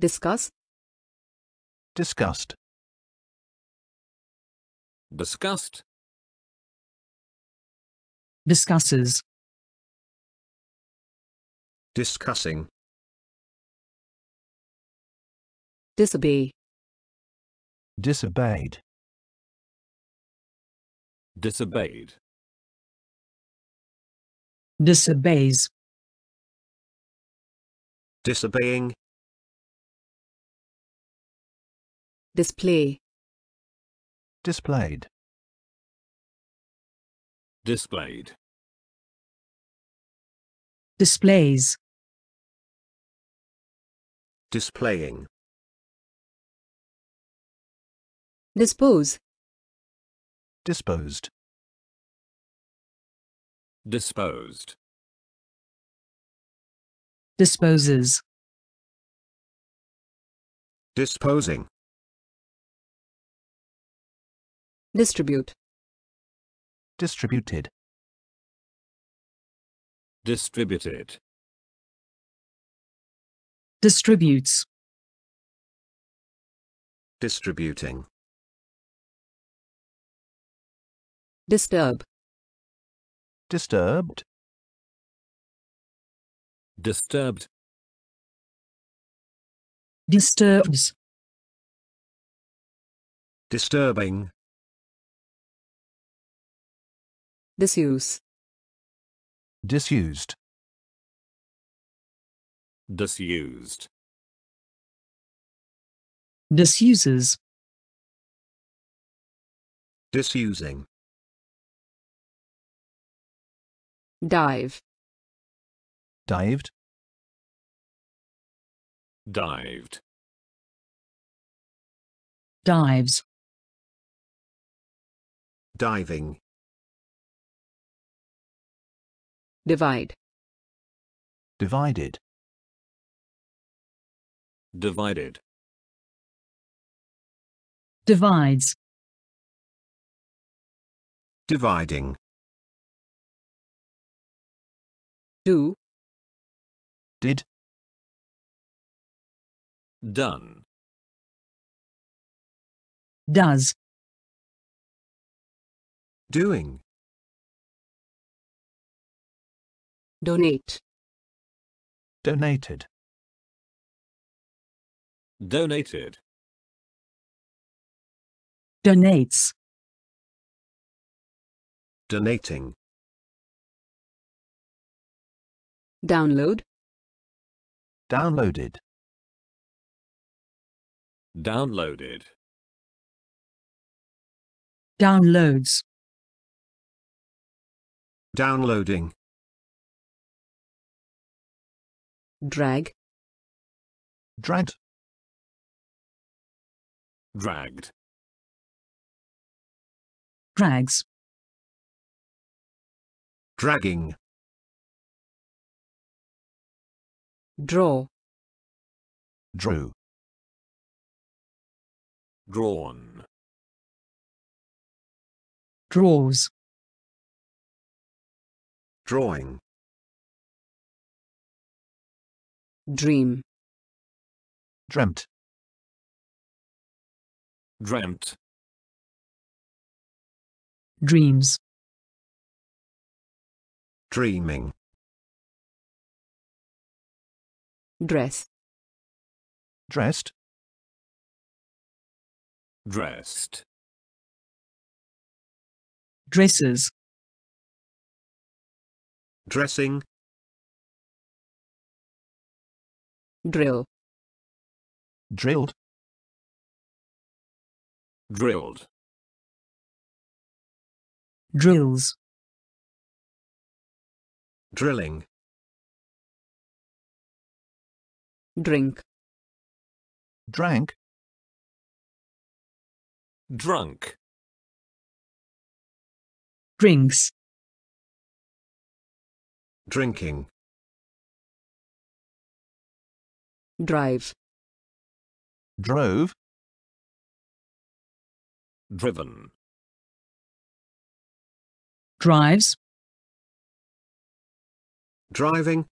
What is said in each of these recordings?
Discuss. Discussed. Discussed. Discusses. Discussing. Disobey. Disobeyed. Disobeyed. Disobeys. Disobeying. Display. Displayed. Displayed. Displays. Displaying. Dispose. Disposed. Disposed. Disposes. Disposing. Distribute. Distributed. Distributed. Distributes. Distributing. Disturb. Disturbed. Disturbed. Disturbs. Disturbing. Disuse. Disused. Disused. Disuses. Disusing. Dive. Dived. Dived. Dives. Diving. Divide. Divided. Divided. Divides. Dividing. Do. Did. Done. Does. Doing. Donate. Donated. Donated. Donates. Donating. Download. Downloaded. Downloaded. Downloads. Downloading. drag dragged dragged drags dragging draw drew drawn draws drawing dream dreamt dreamt dreams dreaming dress dressed dressed dresses dressing drill drilled drilled drills drilling drink drank drunk drinks drinking drive drove driven drives driving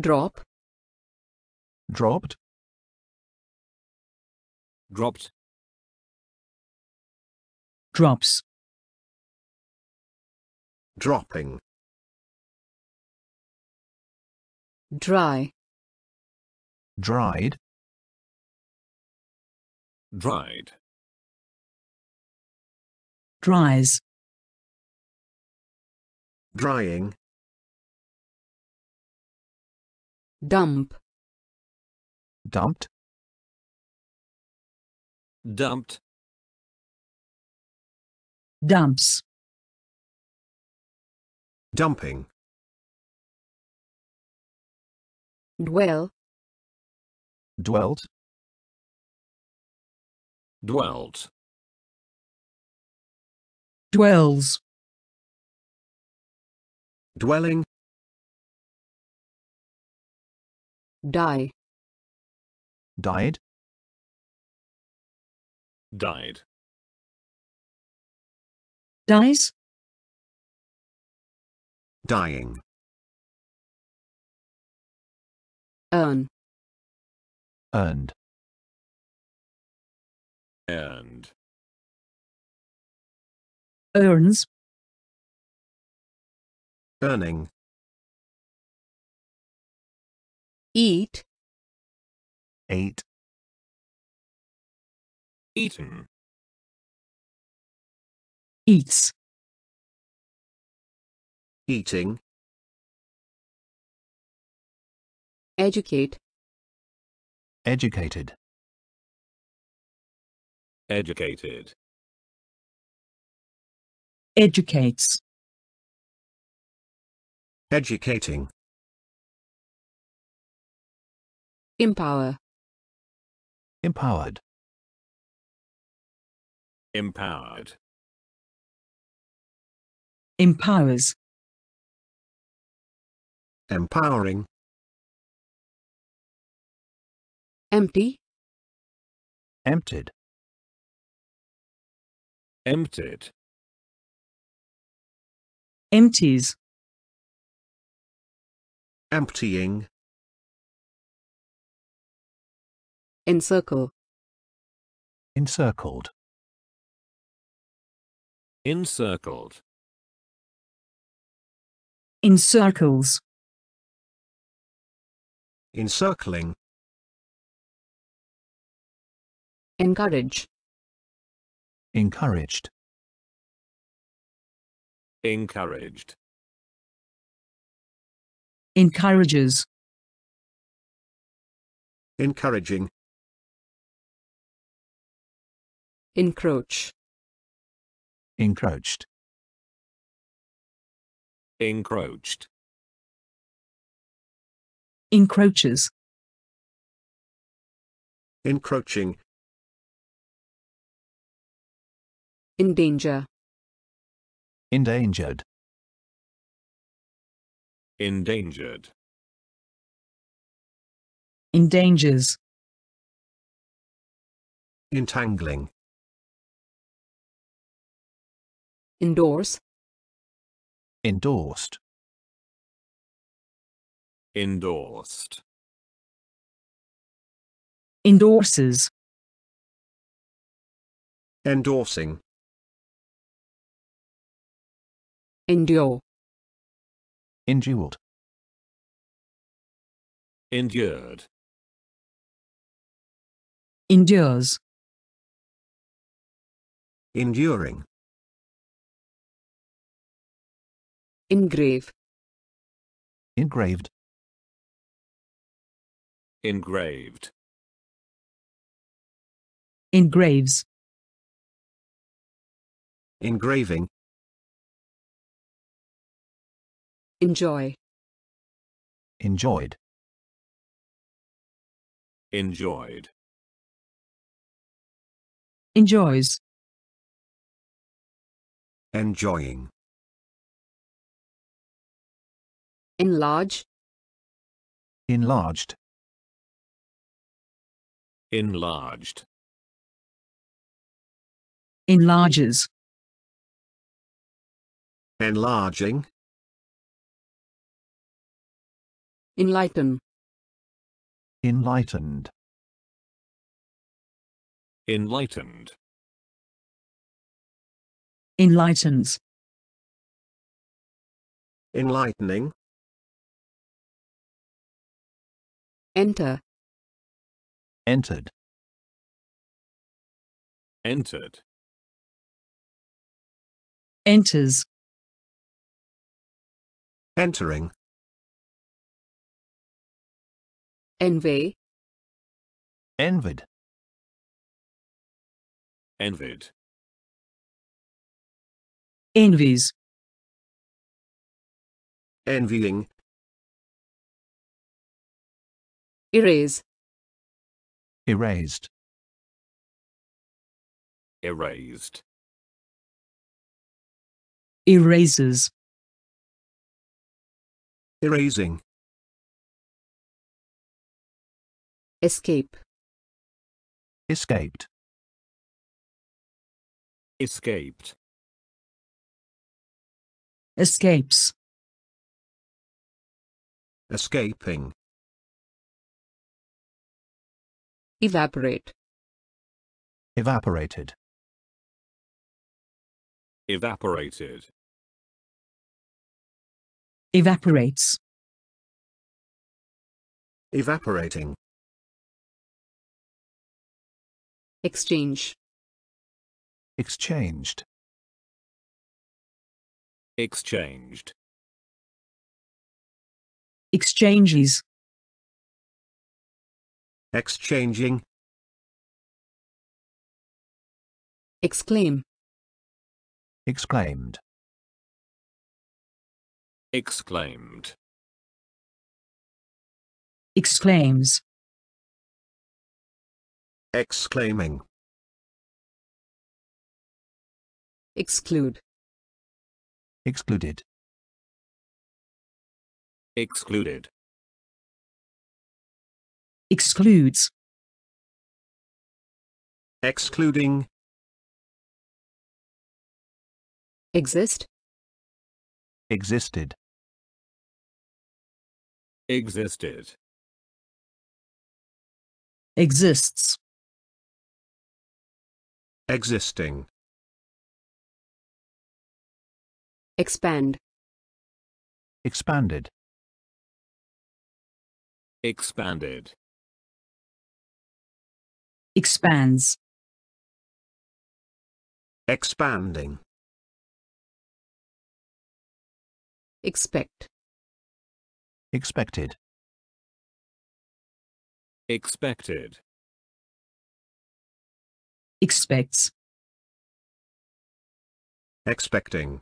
drop dropped dropped drops dropping dry dried dried dries drying dump dumped dumped dumps dumping dwell dwelt dwelt dwells dwelling die died died dies dying Earn. Earned. And. Earns. Earning. Eat. Ate. Eaten. Eats. Eating. Educate. Educated. Educated. Educates. Educating. Empower. Empowered. Empowered. Empowers. Empowering. Empty. Emptied. Emptied. Empties. Emptying. Encircle. Encircled. Encircled. Encircles. Encircling. Encourage. Encouraged. Encouraged. Encourages. Encouraging. Encroach. Encroached. Encroached. Encroaches. Encroaching. In danger. Endangered. Endangered. Endangers. Entangling. Endorse. Endorsed. Endorsed. Endorses. Endorsing. endure endured endured endures enduring engrave engraved engraved engraves engraving Enjoy. Enjoyed. Enjoyed. Enjoys. Enjoying. Enlarge. Enlarged. Enlarged. Enlarges. Enlarging. Enlighten. Enlightened. Enlightened. Enlightens. Enlightening. Enter. Entered. Entered. Enters. Entering. envy envied envied envies envying erase erased erased erases erasing Escape. Escaped. Escaped. Escapes. Escaping. Evaporate. Evaporated. Evaporated. Evaporates. Evaporating. Exchange. Exchanged. Exchanged. Exchanges. Exchanging. Exclaim. Exclaimed. Exclaimed. Exclaims exclaiming. Exclude. Excluded. Excluded. Excludes. Excluding. Exist. Existed. Existed. Exists. Existing. Expand. Expanded. Expanded. Expands. Expanding. Expect. Expected. Expected expects expecting